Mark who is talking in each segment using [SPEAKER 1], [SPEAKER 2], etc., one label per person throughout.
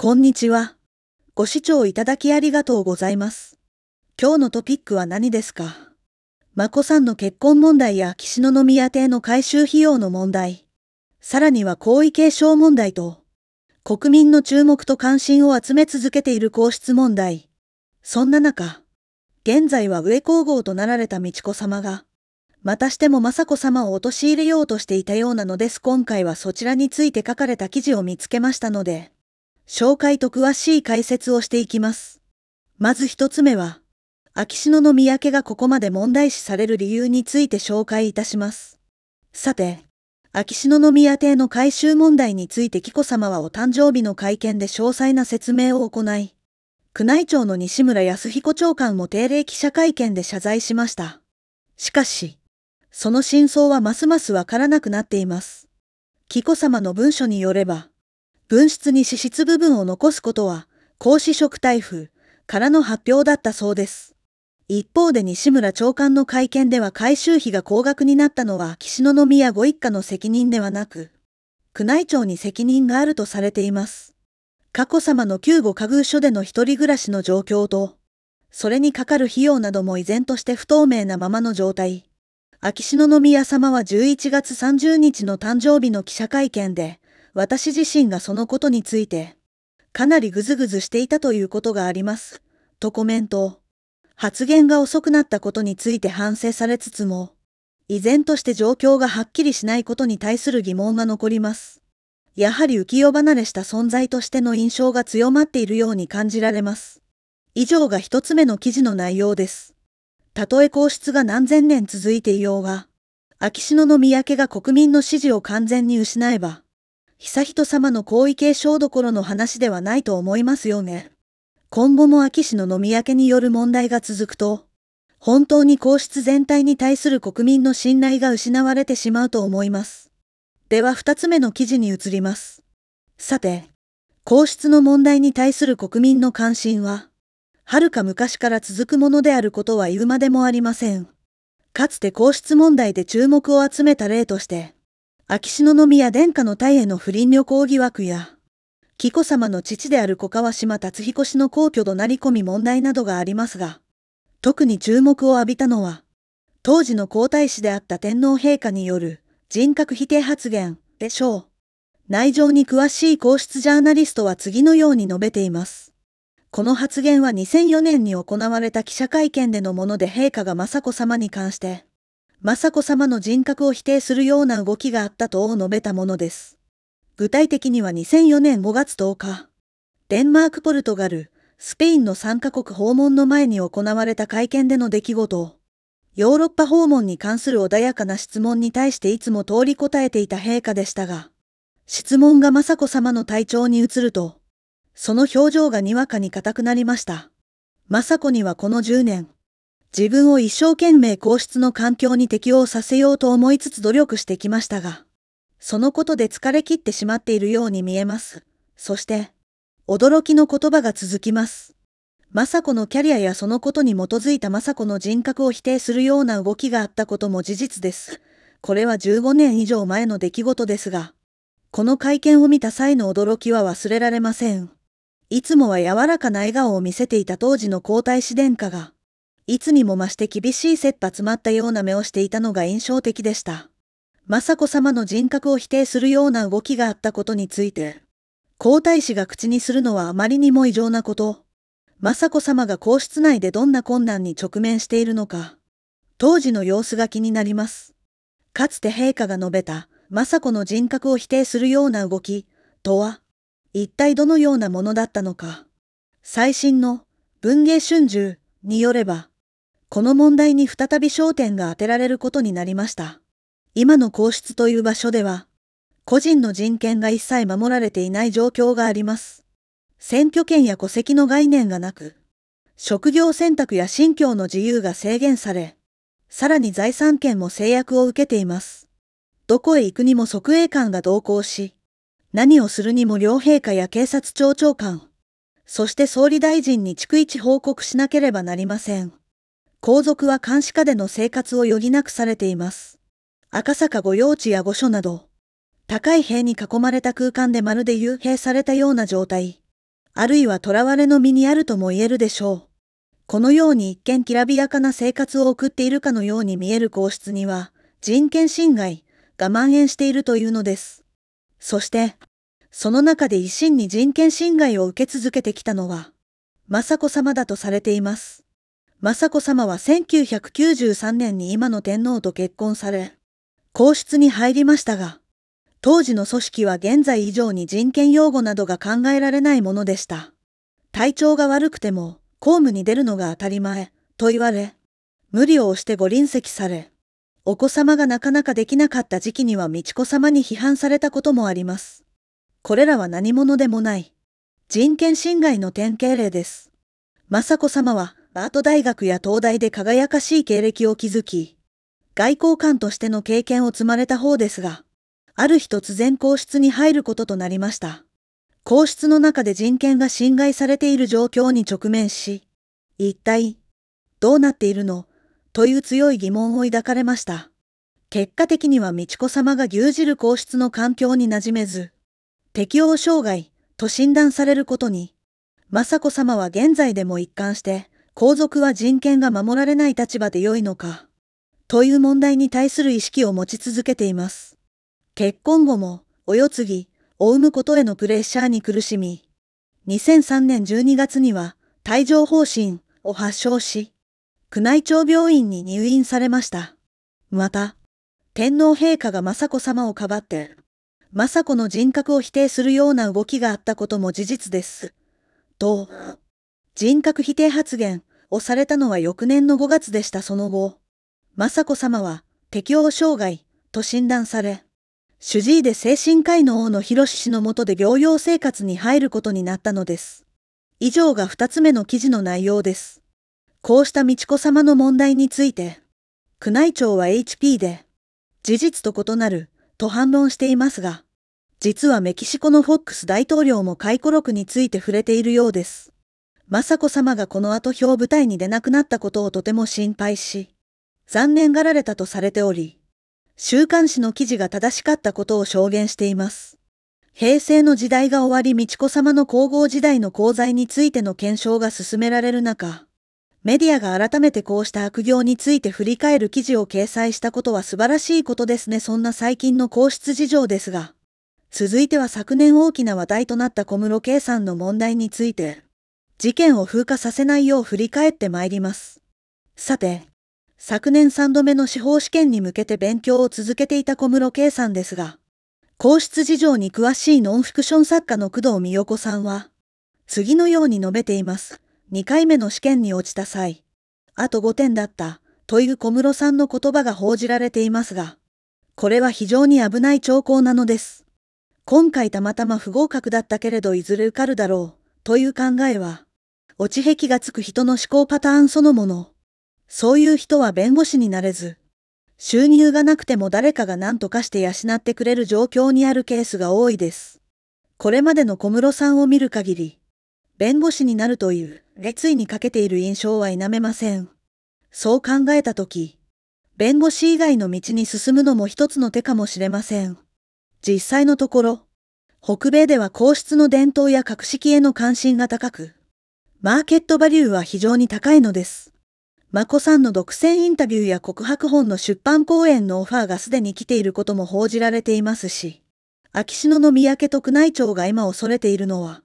[SPEAKER 1] こんにちは。ご視聴いただきありがとうございます。今日のトピックは何ですか眞子さんの結婚問題や岸の宮邸の改修費用の問題、さらには皇位継承問題と、国民の注目と関心を集め続けている皇室問題。そんな中、現在は上皇后となられた美智子様が、またしても雅子様を陥れようとしていたようなのです。今回はそちらについて書かれた記事を見つけましたので、紹介と詳しい解説をしていきます。まず一つ目は、秋篠宮家がここまで問題視される理由について紹介いたします。さて、秋篠宮邸の改修問題について紀子さまはお誕生日の会見で詳細な説明を行い、宮内庁の西村康彦長官も定例記者会見で謝罪しました。しかし、その真相はますますわからなくなっています。紀子さまの文書によれば、分室に脂質部分を残すことは、高脂職台風からの発表だったそうです。一方で西村長官の会見では回収費が高額になったのは岸篠宮ご一家の責任ではなく、宮内庁に責任があるとされています。佳子さまの救護家具所での一人暮らしの状況と、それにかかる費用なども依然として不透明なままの状態。秋篠宮様は11月30日の誕生日の記者会見で、私自身がそのことについて、かなりぐずぐずしていたということがあります、とコメント。発言が遅くなったことについて反省されつつも、依然として状況がはっきりしないことに対する疑問が残ります。やはり浮世離れした存在としての印象が強まっているように感じられます。以上が一つ目の記事の内容です。たとえ皇室が何千年続いていようが、秋篠宮家が国民の支持を完全に失えば、悠仁さまの皇位継承どころの話ではないと思いますよね。今後も秋氏の飲み明けによる問題が続くと、本当に皇室全体に対する国民の信頼が失われてしまうと思います。では二つ目の記事に移ります。さて、皇室の問題に対する国民の関心は、はるか昔から続くものであることは言うまでもありません。かつて皇室問題で注目を集めた例として、秋篠宮殿下の体への不倫旅行疑惑や、紀子様の父である小川島達彦氏の皇居となり込み問題などがありますが、特に注目を浴びたのは、当時の皇太子であった天皇陛下による人格否定発言でしょう。内情に詳しい皇室ジャーナリストは次のように述べています。この発言は2004年に行われた記者会見でのもので陛下が雅子様に関して、雅子様の人格を否定するような動きがあったと述べたものです。具体的には2004年5月10日、デンマーク・ポルトガル、スペインの3カ国訪問の前に行われた会見での出来事ヨーロッパ訪問に関する穏やかな質問に対していつも通り答えていた陛下でしたが、質問が雅子様の体調に移ると、その表情がにわかに硬くなりました。雅子にはこの10年、自分を一生懸命皇室の環境に適応させようと思いつつ努力してきましたが、そのことで疲れ切ってしまっているように見えます。そして、驚きの言葉が続きます。雅子のキャリアやそのことに基づいた雅子の人格を否定するような動きがあったことも事実です。これは15年以上前の出来事ですが、この会見を見た際の驚きは忘れられません。いつもは柔らかな笑顔を見せていた当時の皇太子殿下が、いつにも増して厳しい切羽詰まったような目をしていたのが印象的でした。雅子様の人格を否定するような動きがあったことについて、皇太子が口にするのはあまりにも異常なこと。雅子様が皇室内でどんな困難に直面しているのか、当時の様子が気になります。かつて陛下が述べた、雅子の人格を否定するような動き、とは、一体どのようなものだったのか。最新の文芸春秋によれば、この問題に再び焦点が当てられることになりました。今の皇室という場所では、個人の人権が一切守られていない状況があります。選挙権や戸籍の概念がなく、職業選択や信教の自由が制限され、さらに財産権も制約を受けています。どこへ行くにも即衛官が同行し、何をするにも両陛下や警察庁長官、そして総理大臣に逐一報告しなければなりません。皇族は監視下での生活を余儀なくされています。赤坂御用地や御所など、高い塀に囲まれた空間でまるで幽閉されたような状態、あるいは囚われの身にあるとも言えるでしょう。このように一見きらびやかな生活を送っているかのように見える皇室には、人権侵害が蔓延しているというのです。そして、その中で一心に人権侵害を受け続けてきたのは、雅子様だとされています。雅子さまは1993年に今の天皇と結婚され、皇室に入りましたが、当時の組織は現在以上に人権擁護などが考えられないものでした。体調が悪くても公務に出るのが当たり前と言われ、無理を押してご臨席され、お子様がなかなかできなかった時期には美智子様に批判されたこともあります。これらは何者でもない。人権侵害の典型例です。雅子様はバート大学や東大で輝かしい経歴を築き、外交官としての経験を積まれた方ですが、ある日突然皇室に入ることとなりました。皇室の中で人権が侵害されている状況に直面し、一体、どうなっているのという強い疑問を抱かれました。結果的には美智子様が牛耳る皇室の環境に馴染めず、適応障害と診断されることに、雅子様は現在でも一貫して、皇族は人権が守られない立場で良いのか、という問題に対する意識を持ち続けています。結婚後も、お世継ぎ、お生むことへのプレッシャーに苦しみ、2003年12月には、帯状方針を発症し、宮内庁病院に入院されました。また、天皇陛下が雅子様をかばって、雅子の人格を否定するような動きがあったことも事実です。と、人格否定発言をされたのは翌年の5月でしたその後、雅子さまは適応障害と診断され、主治医で精神科医の大野博氏のもとで療養生活に入ることになったのです。以上が2つ目の記事の内容です。こうした美智子まの問題について、宮内庁は HP で、事実と異なると反論していますが、実はメキシコのフォックス大統領も回顧録について触れているようです。雅子様がこの後表舞台に出なくなったことをとても心配し、残念がられたとされており、週刊誌の記事が正しかったことを証言しています。平成の時代が終わり美智子様の皇后時代の功罪についての検証が進められる中、メディアが改めてこうした悪行について振り返る記事を掲載したことは素晴らしいことですね。そんな最近の皇室事情ですが、続いては昨年大きな話題となった小室圭さんの問題について、事件を風化させないよう振り返ってまいります。さて、昨年3度目の司法試験に向けて勉強を続けていた小室圭さんですが、皇室事情に詳しいノンフィクション作家の工藤美代子さんは、次のように述べています。2回目の試験に落ちた際、あと5点だった、という小室さんの言葉が報じられていますが、これは非常に危ない兆候なのです。今回たまたま不合格だったけれどいずれ受かるだろう、という考えは、落ち癖がつく人の思考パターンそのもの。そういう人は弁護士になれず、収入がなくても誰かが何とかして養ってくれる状況にあるケースが多いです。これまでの小室さんを見る限り、弁護士になるという熱意にかけている印象は否めません。そう考えたとき、弁護士以外の道に進むのも一つの手かもしれません。実際のところ、北米では皇室の伝統や格式への関心が高く、マーケットバリューは非常に高いのです。マ子さんの独占インタビューや告白本の出版講演のオファーがすでに来ていることも報じられていますし、秋篠宮家と宮内庁が今恐れているのは、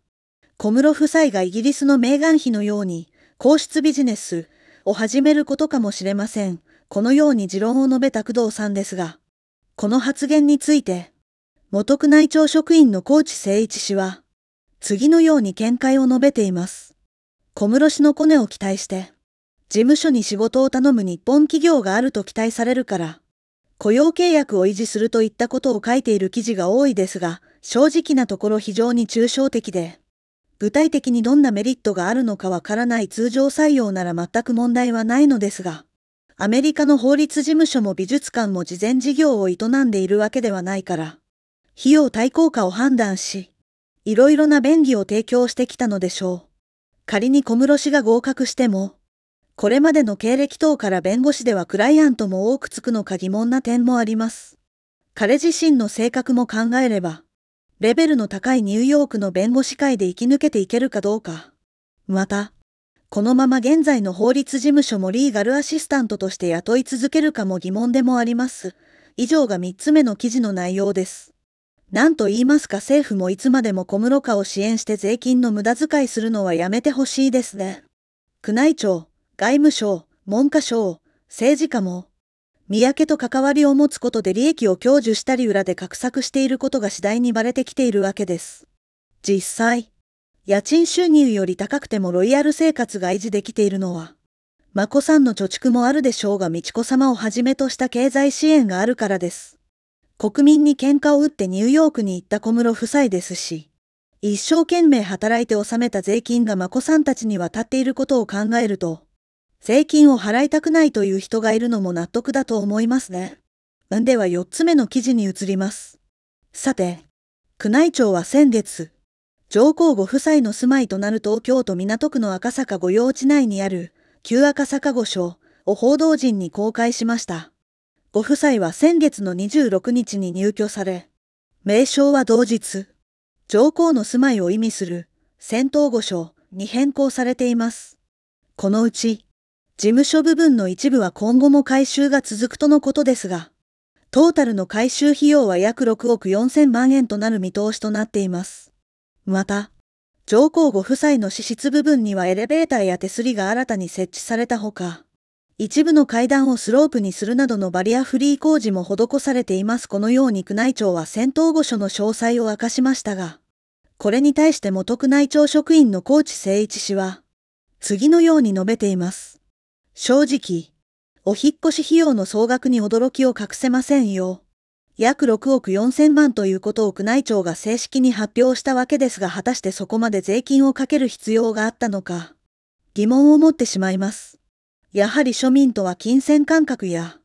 [SPEAKER 1] 小室夫妻がイギリスのメーガン妃のように、皇室ビジネスを始めることかもしれません。このように持論を述べた工藤さんですが、この発言について、元宮内庁職員の高知誠一氏は、次のように見解を述べています。小室氏のコネを期待して、事務所に仕事を頼む日本企業があると期待されるから、雇用契約を維持するといったことを書いている記事が多いですが、正直なところ非常に抽象的で、具体的にどんなメリットがあるのかわからない通常採用なら全く問題はないのですが、アメリカの法律事務所も美術館も事前事業を営んでいるわけではないから、費用対効果を判断し、いろいろな便宜を提供してきたのでしょう。仮に小室氏が合格しても、これまでの経歴等から弁護士ではクライアントも多くつくのか疑問な点もあります。彼自身の性格も考えれば、レベルの高いニューヨークの弁護士会で生き抜けていけるかどうか。また、このまま現在の法律事務所もリーガルアシスタントとして雇い続けるかも疑問でもあります。以上が3つ目の記事の内容です。何と言いますか政府もいつまでも小室家を支援して税金の無駄遣いするのはやめてほしいですね。宮内庁、外務省、文科省、政治家も、三宅と関わりを持つことで利益を享受したり裏で画策していることが次第にバレてきているわけです。実際、家賃収入より高くてもロイヤル生活が維持できているのは、真子さんの貯蓄もあるでしょうが道子様をはじめとした経済支援があるからです。国民に喧嘩を打ってニューヨークに行った小室夫妻ですし、一生懸命働いて納めた税金が子さんたちに渡っていることを考えると、税金を払いたくないという人がいるのも納得だと思いますね。では4つ目の記事に移ります。さて、宮内庁は先月、上皇ご夫妻の住まいとなる東京都港区の赤坂御用地内にある旧赤坂御所を報道陣に公開しました。ご夫妻は先月の26日に入居され、名称は同日、上皇の住まいを意味する仙洞御所に変更されています。このうち、事務所部分の一部は今後も改修が続くとのことですが、トータルの改修費用は約6億4000万円となる見通しとなっています。また、上皇ご夫妻の支出部分にはエレベーターや手すりが新たに設置されたほか、一部の階段をスロープにするなどのバリアフリー工事も施されています。このように宮内庁は戦闘御所の詳細を明かしましたが、これに対して元宮内庁職員の高知誠一氏は、次のように述べています。正直、お引越し費用の総額に驚きを隠せませんよ。約6億4千万ということを宮内庁が正式に発表したわけですが果たしてそこまで税金をかける必要があったのか、疑問を持ってしまいます。やはり庶民とは金銭感覚や、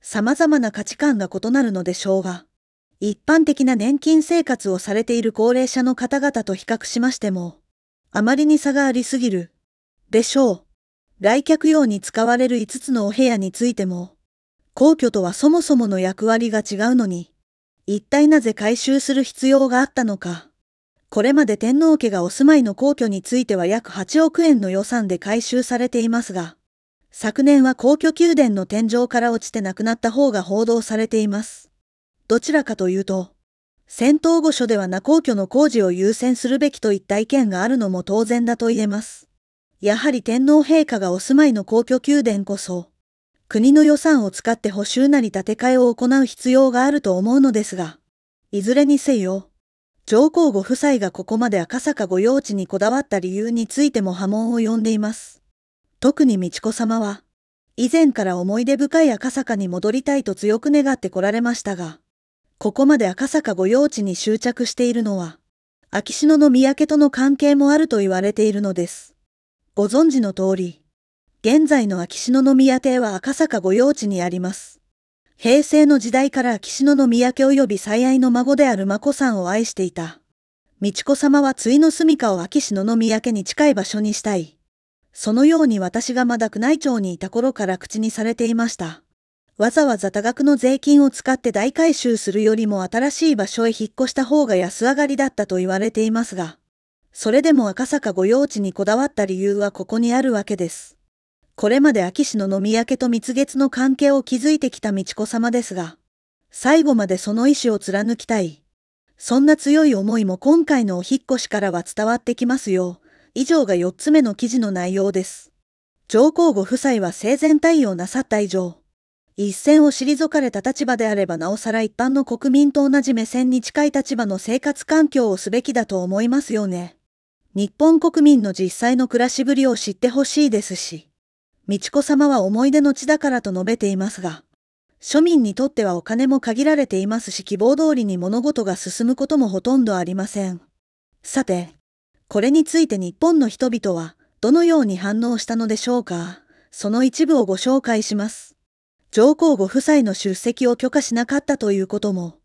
[SPEAKER 1] 様々な価値観が異なるのでしょうが、一般的な年金生活をされている高齢者の方々と比較しましても、あまりに差がありすぎる、でしょう。来客用に使われる5つのお部屋についても、皇居とはそもそもの役割が違うのに、一体なぜ回収する必要があったのか。これまで天皇家がお住まいの皇居については約8億円の予算で回収されていますが、昨年は皇居宮殿の天井から落ちて亡くなった方が報道されています。どちらかというと、戦闘御所ではな皇居の工事を優先するべきといった意見があるのも当然だと言えます。やはり天皇陛下がお住まいの皇居宮殿こそ、国の予算を使って補修なり建て替えを行う必要があると思うのですが、いずれにせよ、上皇ご夫妻がここまで赤坂御用地にこだわった理由についても波紋を呼んでいます。特に美智子様は、以前から思い出深い赤坂に戻りたいと強く願ってこられましたが、ここまで赤坂御用地に執着しているのは、秋篠宮家との関係もあると言われているのです。ご存知の通り、現在の秋篠宮邸は赤坂御用地にあります。平成の時代から秋篠宮家及び最愛の孫である眞子さんを愛していた。美智子様はついの住処を秋篠宮家に近い場所にしたい。そのように私がまだ宮内庁にいた頃から口にされていました。わざわざ多額の税金を使って大改修するよりも新しい場所へ引っ越した方が安上がりだったと言われていますが、それでも赤坂御用地にこだわった理由はここにあるわけです。これまで秋市の飲み明けと蜜月の関係を築いてきた美智子様ですが、最後までその意志を貫きたい。そんな強い思いも今回のお引越しからは伝わってきますよ。以上が4つ目の記事の内容です。上皇ご夫妻は生前対応なさった以上、一線を退かれた立場であればなおさら一般の国民と同じ目線に近い立場の生活環境をすべきだと思いますよね。日本国民の実際の暮らしぶりを知ってほしいですし、美智子さまは思い出の地だからと述べていますが、庶民にとってはお金も限られていますし希望通りに物事が進むこともほとんどありません。さて、これについて日本の人々はどのように反応したのでしょうか。その一部をご紹介します。上皇ご夫妻の出席を許可しなかったということも、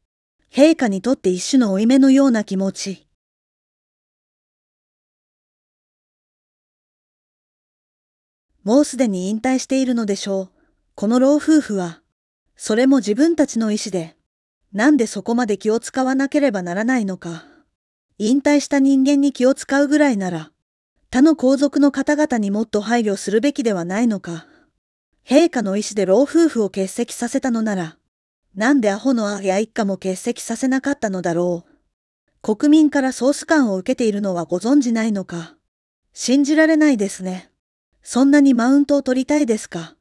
[SPEAKER 1] 陛下にとって一種の負い目のような気持ち。もうすでに引退しているのでしょう。この老夫婦は、それも自分たちの意志で、なんでそこまで気を使わなければならないのか。引退した人間に気を使うぐらいなら、他の皇族の方々にもっと配慮するべきではないのか。陛下の意思で老夫婦を欠席させたのなら、なんでアホのアや一家も欠席させなかったのだろう。国民からソース感を受けているのはご存じないのか。信じられないですね。そんなにマウントを取りたいですか。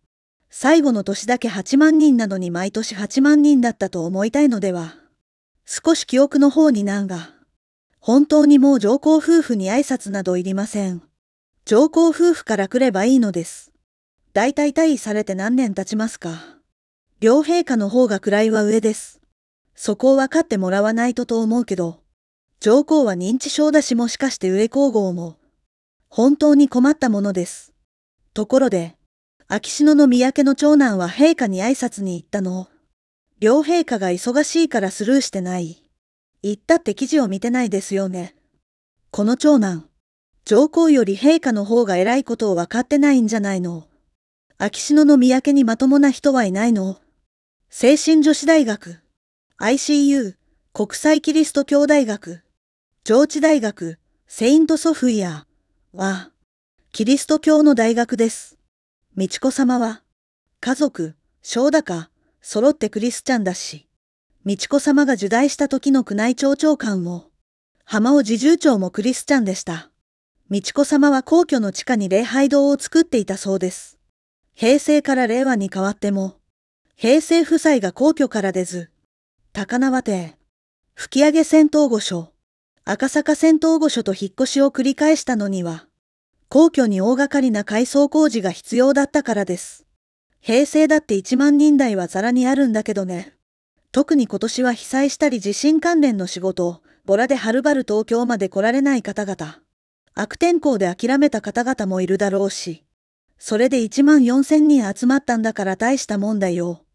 [SPEAKER 1] 最後の年だけ8万人なのに毎年8万人だったと思いたいのでは。少し記憶の方になんが。本当にもう上皇夫婦に挨拶などいりません。上皇夫婦から来ればいいのです。だいたい退位されて何年経ちますか。両陛下の方が位は上です。そこを分かってもらわないとと思うけど、上皇は認知症だしもしかして上皇后も、本当に困ったものです。ところで、秋篠宮家の長男は陛下に挨拶に行ったの。両陛下が忙しいからスルーしてない。言ったって記事を見てないですよね。この長男、上皇より陛下の方が偉いことを分かってないんじゃないの。秋篠宮家にまともな人はいないの。精神女子大学、ICU、国際キリスト教大学、上智大学、セイントソフィアは、キリスト教の大学です。美智子様は、家族、小高、揃ってクリスチャンだし。美智子様が受代した時の宮内庁長官も、浜尾侍従長もクリスチャンでした。美智子様は皇居の地下に礼拝堂を作っていたそうです。平成から令和に変わっても、平成夫妻が皇居から出ず、高輪邸、吹上戦闘御所、赤坂戦闘御所と引っ越しを繰り返したのには、皇居に大掛かりな改装工事が必要だったからです。平成だって1万人台はザラにあるんだけどね。特に今年は被災したり地震関連の仕事、ボラではるばる東京まで来られない方々、悪天候で諦めた方々もいるだろうし、それで1万4千人集まったんだから大したもんだよ。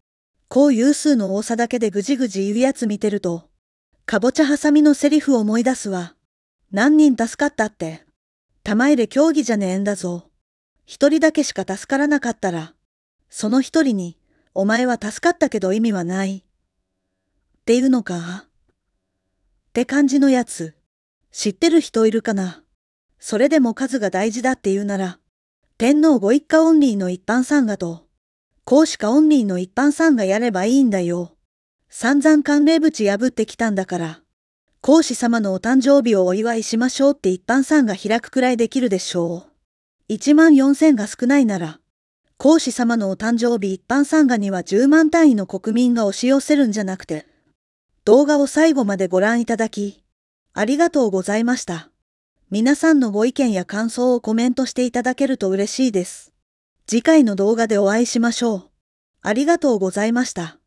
[SPEAKER 1] こういう数の多さだけでぐじぐじ言うやつ見てると、かぼちゃはさみのセリフを思い出すわ。何人助かったって。玉入れ競技じゃねえんだぞ。一人だけしか助からなかったら、その一人に、お前は助かったけど意味はない。ているのかって感じのやつ。知ってる人いるかなそれでも数が大事だって言うなら、天皇ご一家オンリーの一般参賀と、公子家オンリーの一般参賀やればいいんだよ。散々寒冷淵破ってきたんだから、公子様のお誕生日をお祝いしましょうって一般参賀開くくらいできるでしょう。1万四千が少ないなら、公子様のお誕生日一般参賀には10万単位の国民が押し寄せるんじゃなくて、動画を最後までご覧いただき、ありがとうございました。皆さんのご意見や感想をコメントしていただけると嬉しいです。次回の動画でお会いしましょう。ありがとうございました。